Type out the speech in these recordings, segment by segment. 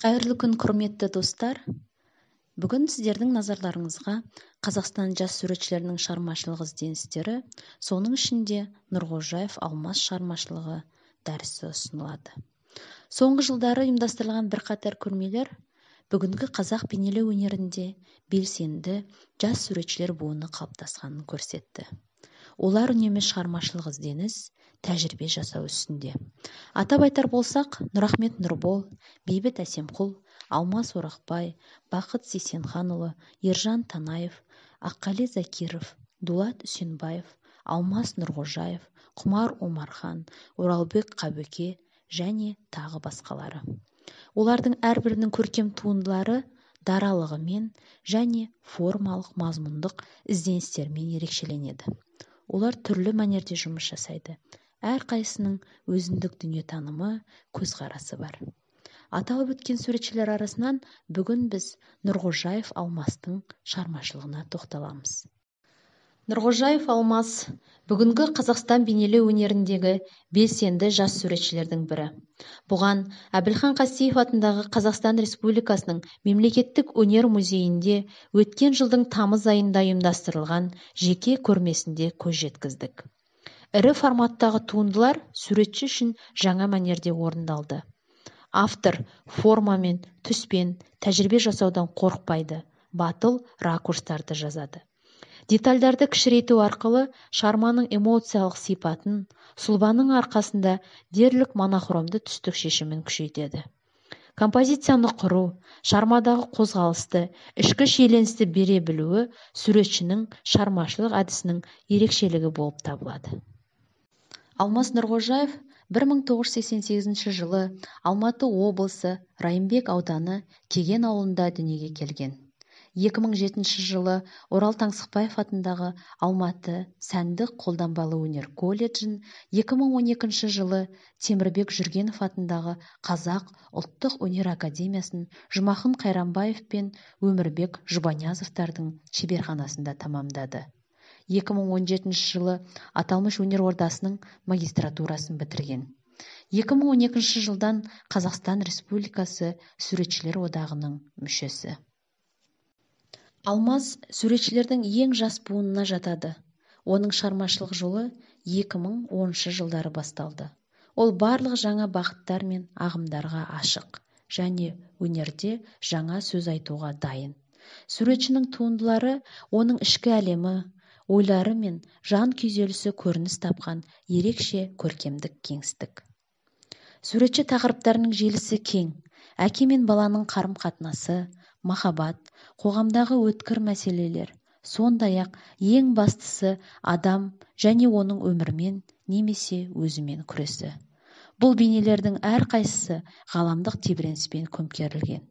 қайырлы күн құрметті достар бүгін сіздердің назарларыңызға қазақстан жас суретшілерінің шығармашылық ізденістері соның ішінде нұрғожаев алмас шығармашылығы дәрісі ұсынылады соңғы жылдары ұйымдастырылған бірқатар көрмелер бүгінгі қазақ бейнелеу өнерінде белсенді жас суретшілер буыны қалыптасқанын көрсетті олар үнемі шығармашылық ізденіс тәжірибе жасау үстінде атап айтар болсақ нұрахмет нұрбол бейбіт әсемқұл алмас орақбай бақыт сейсенханұлы ержан танаев аққали закиров дулат үсенбаев алмас нұрғожаев құмар омархан оралбек қабөке және тағы басқалары олардың әрбірінің көркем туындылары даралығымен және формалық мазмұндық ізденістерімен ерекшеленеді олар түрлі мәнерде жұмыс жасайды әрқайсысының өзіндік дүниетанымы көзқарасы бар аталып өткен суретшілер арасынан бүгін біз нұрғожаев алмастың шығармашылығына тоқталамыз нұрғожаев алмас бүгінгі қазақстан бейнелеу өнеріндегі белсенді жас суретшілердің бірі бұған әбілхан қасиев атындағы қазақстан республикасының мемлекеттік өнер музейінде өткен жылдың тамыз айында ұйымдастырылған жеке көрмесінде көз жеткіздік ірі форматтағы туындылар суретші үшін жаңа мәнерде орындалды автор формамен түспен тәжірибе жасаудан қорықпайды батыл ракурстарды жазады детальдарды кішірейту арқылы шарманың эмоциялық сипатын сұлбаның арқасында дерлік монохромды түстік шешімін күшейтеді композицияны құру шармадағы қозғалысты ішкі шиеленісті бере білуі суретшінің шығармашылық әдісінің ерекшелігі болып табылады алмас нұрғожаев 1988 жылы алматы облысы райымбек ауданы кеген ауылында дүниеге келген екі жылы орал таңсықбаев атындағы алматы сәндік қолданбалы өнер колледжін екі жылы темірбек жүргенов атындағы қазақ ұлттық өнер академиясын Жұмақын қайрамбаев пен өмірбек жұбаниязовтардың шеберханасында тәмамдады екі мың жылы аталмыш өнер ордасының магистратурасын бітірген 2012 жылдан қазақстан республикасы суретшілер одағының мүшесі Алмаз суретшілердің ең жас буынына жатады оның шығармашылық жолы 2010 жылдары басталды ол барлық жаңа бағыттар мен ағымдарға ашық және өнерде жаңа сөз айтуға дайын суретшінің туындылары оның ішкі әлемі ойлары мен жан күйзелісі көрініс тапқан ерекше көркемдік кеңістік суретші тақырыптарының желісі кең әке мен баланың қарым қатынасы махаббат қоғамдағы өткір мәселелер сондай-ақ ең бастысы адам және оның өмірмен немесе өзімен күресі бұл бейнелердің әрқайсысы ғаламдық тебіреніспен көмкерілген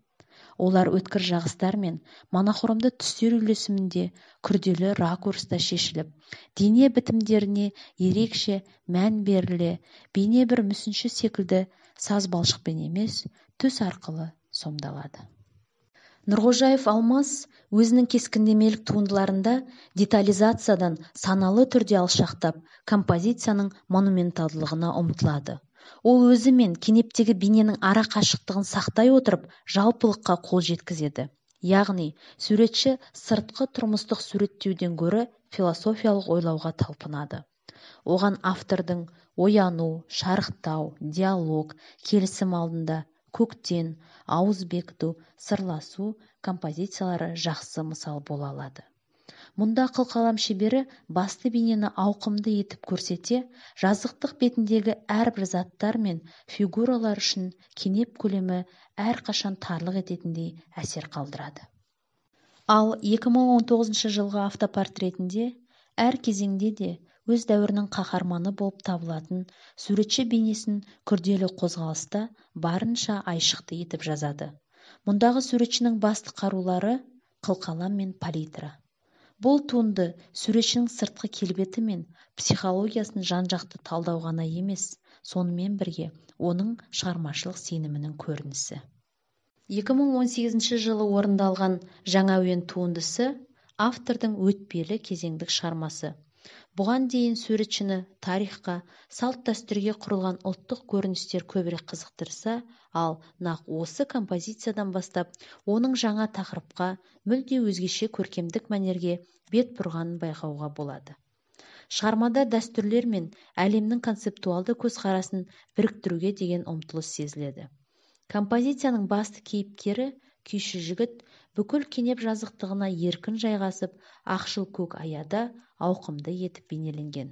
олар өткір жағыстар мен монохромды түстер үйлесімінде күрделі ракурста шешіліп дене бітімдеріне ерекше мән беріле бейне бір мүсінші секілді саз балшықпен емес түс арқылы сомдалады нұрғожаев алмас өзінің кескіндемелік туындыларында детализациядан саналы түрде алшақтап композицияның монументалдылығына ұмтылады ол өзі мен кенептегі бейненің ара қашықтығын сақтай отырып жалпылыққа қол жеткізеді яғни суретші сыртқы тұрмыстық суреттеуден гөрі философиялық ойлауға талпынады оған автордың ояну шарықтау диалог келісім алдында көктен ауыз бекіту сырласу композициялары жақсы мысал бола алады мұнда қылқалам шебері басты бейнені ауқымды етіп көрсете жазықтық бетіндегі әрбір заттар мен фигуралар үшін кенеп көлемі әрқашан тарлық ететіндей әсер қалдырады ал 2019 жылғы автопортретінде әр кезеңде де өз дәуірінің қаһарманы болып табылатын суретші бейнесін күрделі қозғалыста барынша айшықты етіп жазады мұндағы суретшінің басты қарулары қылқалам мен палитра бұл туынды суретшінің сыртқы келбеті мен психологиясын жан жақты талдау ғана емес сонымен бірге оның шығармашылық сенімінің көрінісі 2018 жылы орындалған жаңа әуен туындысы автордың өтпелі кезеңдік шығармасы бұған дейін суретшіні тарихқа салт дәстүрге құрылған ұлттық көріністер көбірек қызықтырса ал нақ осы композициядан бастап оның жаңа тақырыпқа мүлде өзгеше көркемдік мәнерге бет бұрғанын байқауға болады шығармада дәстүрлер мен әлемнің концептуалды көзқарасын біріктіруге деген ұмтылыс сезіледі композицияның басты кейіпкері күйші жігіт бүкіл кенеп жазықтығына еркін жайғасып ақшыл көк аяда ауқымды етіп бейнеленген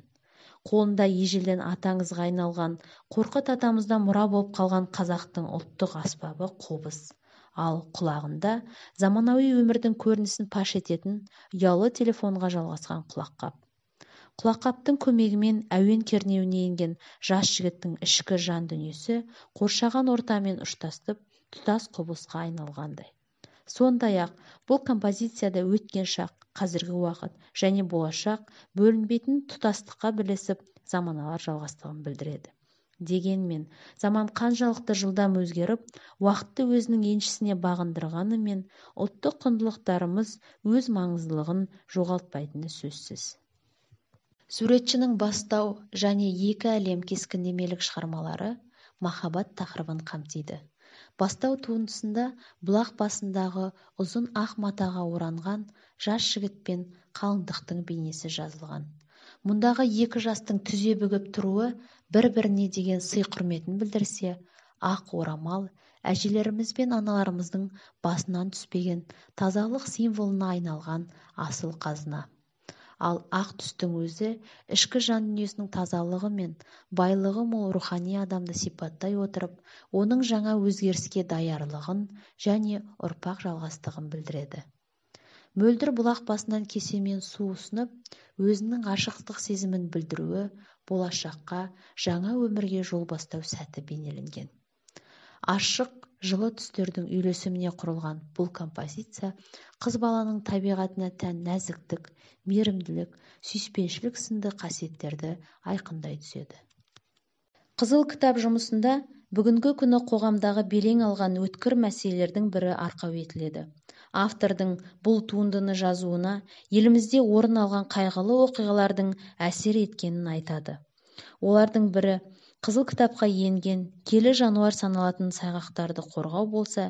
қолында ежелден аты аңызға айналған қорқыт атамызда мұра болып қалған қазақтың ұлттық аспабы қобыз ал құлағында заманауи өмірдің көрінісін паш ететін ұялы телефонға жалғасқан құлаққап құлаққаптың көмегімен әуен кернеуіне енген жас жігіттің ішкі жан дүниесі қоршаған ортамен ұштастып тұтас құбылысқа айналғандай сондай-ақ бұл композицияда өткен шақ қазіргі уақыт және болашақ бөлінбейтін тұтастыққа бірлесіп заманалар жалғастығын білдіреді дегенмен заман қаншалықты жылдам өзгеріп уақытты өзінің еншісіне бағындырғанымен ұлттық құндылықтарымыз өз маңыздылығын жоғалтпайтыны сөзсіз суретшінің бастау және екі әлем кескіндемелік шығармалары махаббат тақырыбын қамтиды бастау туындысында бұлақ басындағы ұзын ақ матаға оранған жас жігіт пен қалыңдықтың бейнесі жазылған мұндағы екі жастың түзе бүгіп тұруы бір біріне деген сый құрметін білдірсе ақ орамал әжелеріміз бен аналарымыздың басынан түспеген тазалық символына айналған асыл қазына ал ақ түстің өзі ішкі жан дүниесінің тазалығы мен байлығы мол рухани адамды сипаттай отырып оның жаңа өзгеріске даярлығын және ұрпақ жалғастығын білдіреді мөлдір бұлақ басынан кесемен су ұсынып өзінің ғашықтық сезімін білдіруі болашаққа жаңа өмірге жол бастау сәті бейнеленген ашық жылы түстердің үйлесіміне құрылған бұл композиция қыз баланың табиғатына тән нәзіктік мейірімділік сүйіспеншілік сынды қасиеттерді айқындай түседі қызыл кітап жұмысында бүгінгі күні қоғамдағы белең алған өткір мәселелердің бірі арқау етіледі автордың бұл туындыны жазуына елімізде орын алған қайғылы оқиғалардың әсер еткенін айтады олардың бірі қызыл кітапқа енген келі жануар саналатын сайғақтарды қорғау болса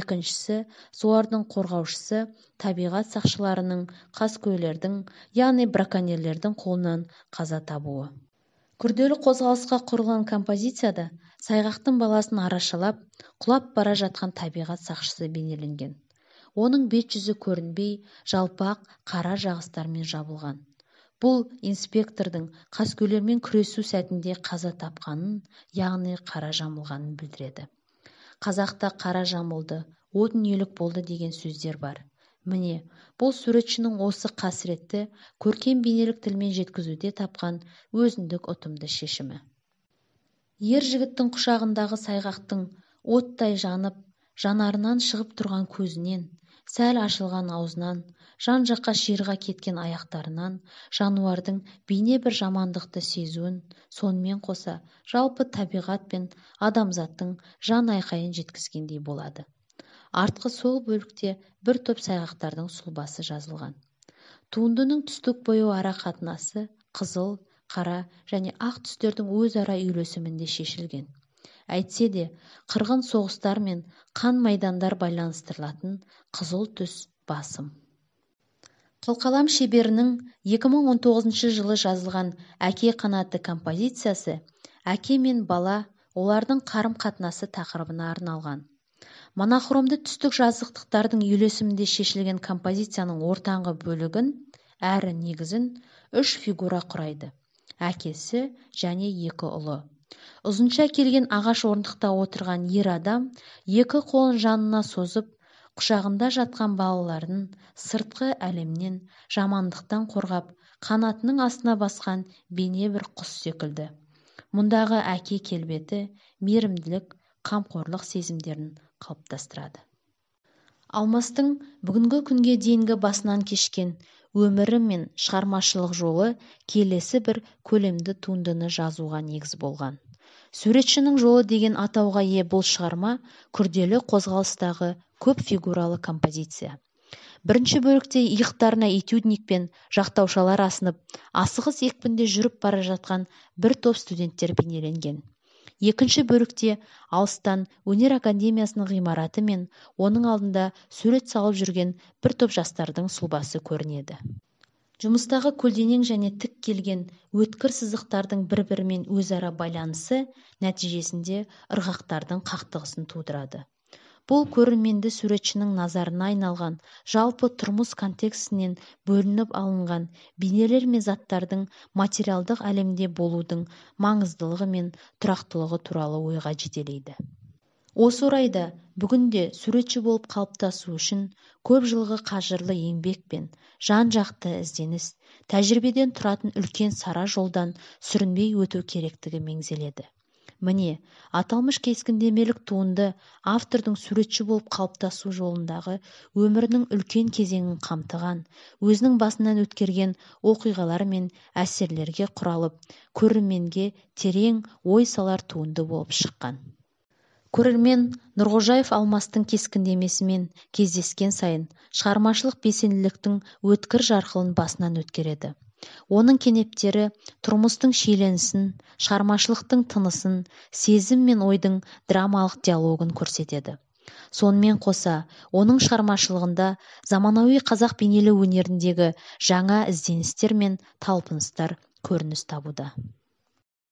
екіншісі солардың қорғаушысы табиғат сақшыларының қаскөйлердің яғни браконьерлердің қолынан қаза табуы күрделі қозғалысқа құрылған композицияда сайғақтың баласын арашалап құлап бара жатқан табиғат сақшысы бейнеленген оның бет-жүзі көрінбей жалпақ қара жағыстармен жабылған бұл инспектордың қаскөйлермен күресу сәтінде қаза тапқанын яғни қара жамылғанын білдіреді қазақта қара жамылды о дүниелік болды деген сөздер бар міне бұл суретшінің осы қасіретті көркем бейнелік тілмен жеткізуде тапқан өзіндік ұтымды шешімі ер жігіттің құшағындағы сайғақтың оттай жанып жанарынан шығып тұрған көзінен сәл ашылған аузынан жан жаққа жиырға кеткен аяқтарынан жануардың бейне бір жамандықты сезуін сонымен қоса жалпы табиғат пен адамзаттың жан айқайын жеткізгендей болады артқы сол бөлікте бір топ сайғақтардың сұлбасы жазылған туындының түстік бояу ара қатынасы қызыл қара және ақ түстердің өзара үйлесімінде шешілген әйтсе де қырғын соғыстар мен қан майдандар байланыстырылатын қызыл түс басым қылқалам шеберінің 2019 жылы жазылған әке қанаты композициясы әке мен бала олардың қарым қатынасы тақырыбына арналған монохромды түстік жазықтықтардың үйлесімінде шешілген композицияның ортаңғы бөлігін әрі негізін үш фигура құрайды әкесі және екі ұлы ұзынша келген ағаш орындықта отырған ер адам екі қолын жанына созып құшағында жатқан балаларын сыртқы әлемнен жамандықтан қорғап қанатының астына басқан бейне бір құс секілді мұндағы әке келбеті мейірімділік қамқорлық сезімдерін қалыптастырады алмастың бүгінгі күнге дейінгі басынан кешкен өмірі мен шығармашылық жолы келесі бір көлемді туындыны жазуға негіз болған суретшінің жолы деген атауға ие бұл шығарма күрделі қозғалыстағы көп фигуралы композиция бірінші бөлікте иықтарына этюдник пен жақтаушалар асынып асығыс екпінде жүріп бара жатқан бір топ студенттер бейнеленген екінші бөлікте алыстан өнер академиясының ғимараты мен оның алдында сурет салып жүрген бір топ жастардың сұлбасы көрінеді жұмыстағы көлденең және тік келген өткір сызықтардың бір бірімен өзара байланысы нәтижесінде ырғақтардың қақтығысын тудырады бұл көрерменді суретшінің назарына айналған жалпы тұрмыс контексінен бөлініп алынған бейнелер мен заттардың материалдық әлемде болудың маңыздылығы мен тұрақтылығы туралы ойға жетелейді осы орайда бүгінде суретші болып қалыптасу үшін көп жылғы қажырлы еңбек пен жан-жақты ізденіс тәжірибеден тұратын үлкен сара жолдан сүрінбей өту керектігі меңзеледі міне аталмыш кескіндемелік туынды автордың суретші болып қалыптасу жолындағы өмірінің үлкен кезеңін қамтыған өзінің басынан өткерген оқиғалар мен әсерлерге құралып көрерменге терең ой салар туынды болып шыққан көрермен нұрғожаев алмастың кескіндемесімен кездескен сайын шығармашылық белсенділіктің өткір жарқылын басынан өткереді оның кенептері тұрмыстың шиеленісін шығармашылықтың тынысын сезім мен ойдың драмалық диалогын көрсетеді сонымен қоса оның шығармашылығында заманауи қазақ бейнелеу өнеріндегі жаңа ізденістер мен талпыныстар көрініс табуда